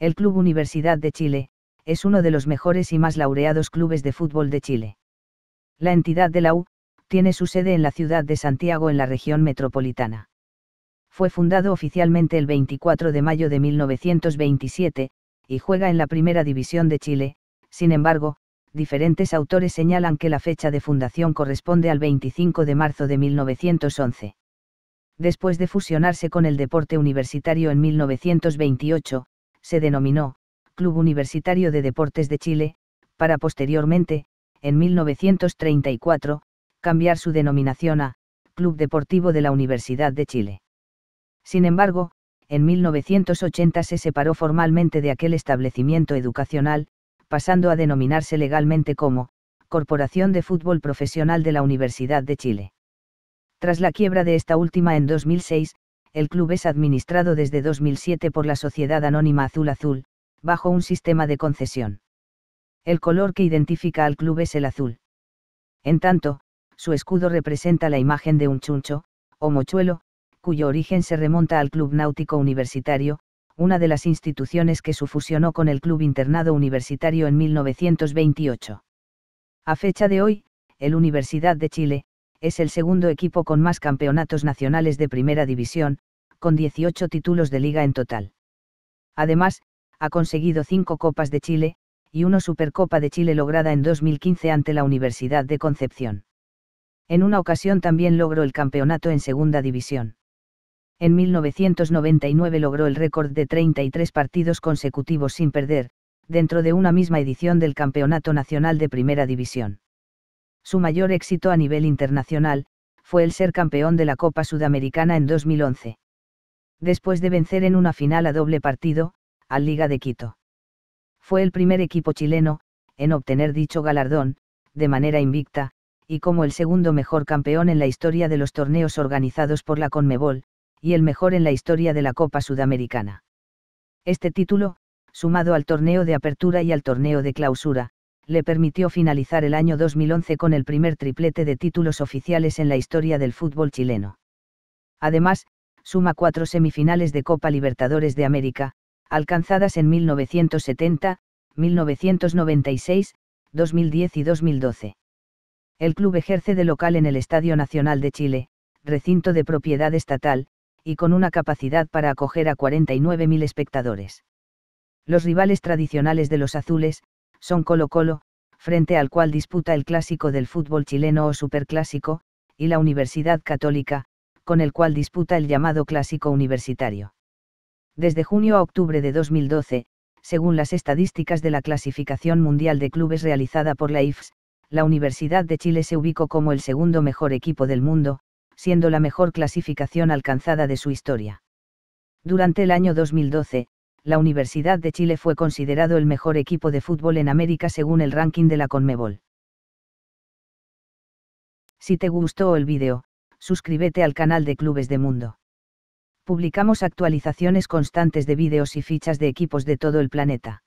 El Club Universidad de Chile, es uno de los mejores y más laureados clubes de fútbol de Chile. La entidad de la U, tiene su sede en la ciudad de Santiago en la región metropolitana. Fue fundado oficialmente el 24 de mayo de 1927, y juega en la Primera División de Chile, sin embargo, diferentes autores señalan que la fecha de fundación corresponde al 25 de marzo de 1911. Después de fusionarse con el deporte universitario en 1928, se denominó Club Universitario de Deportes de Chile, para posteriormente, en 1934, cambiar su denominación a Club Deportivo de la Universidad de Chile. Sin embargo, en 1980 se separó formalmente de aquel establecimiento educacional, pasando a denominarse legalmente como Corporación de Fútbol Profesional de la Universidad de Chile. Tras la quiebra de esta última en 2006, el club es administrado desde 2007 por la Sociedad Anónima Azul Azul, bajo un sistema de concesión. El color que identifica al club es el azul. En tanto, su escudo representa la imagen de un chuncho, o mochuelo, cuyo origen se remonta al Club Náutico Universitario, una de las instituciones que su fusionó con el Club Internado Universitario en 1928. A fecha de hoy, el Universidad de Chile, es el segundo equipo con más campeonatos nacionales de primera división, con 18 títulos de liga en total. Además, ha conseguido cinco Copas de Chile, y una Supercopa de Chile lograda en 2015 ante la Universidad de Concepción. En una ocasión también logró el campeonato en segunda división. En 1999 logró el récord de 33 partidos consecutivos sin perder, dentro de una misma edición del Campeonato Nacional de Primera División. Su mayor éxito a nivel internacional, fue el ser campeón de la Copa Sudamericana en 2011. Después de vencer en una final a doble partido, al Liga de Quito. Fue el primer equipo chileno, en obtener dicho galardón, de manera invicta, y como el segundo mejor campeón en la historia de los torneos organizados por la Conmebol, y el mejor en la historia de la Copa Sudamericana. Este título, sumado al torneo de apertura y al torneo de clausura, le permitió finalizar el año 2011 con el primer triplete de títulos oficiales en la historia del fútbol chileno. Además, suma cuatro semifinales de Copa Libertadores de América, alcanzadas en 1970, 1996, 2010 y 2012. El club ejerce de local en el Estadio Nacional de Chile, recinto de propiedad estatal, y con una capacidad para acoger a 49.000 espectadores. Los rivales tradicionales de los azules, son Colo Colo, frente al cual disputa el clásico del fútbol chileno o superclásico, y la Universidad Católica, con el cual disputa el llamado clásico universitario. Desde junio a octubre de 2012, según las estadísticas de la clasificación mundial de clubes realizada por la IFS, la Universidad de Chile se ubicó como el segundo mejor equipo del mundo, siendo la mejor clasificación alcanzada de su historia. Durante el año 2012, la Universidad de Chile fue considerado el mejor equipo de fútbol en América según el ranking de la Conmebol. Si te gustó el vídeo, suscríbete al canal de Clubes de Mundo. Publicamos actualizaciones constantes de videos y fichas de equipos de todo el planeta.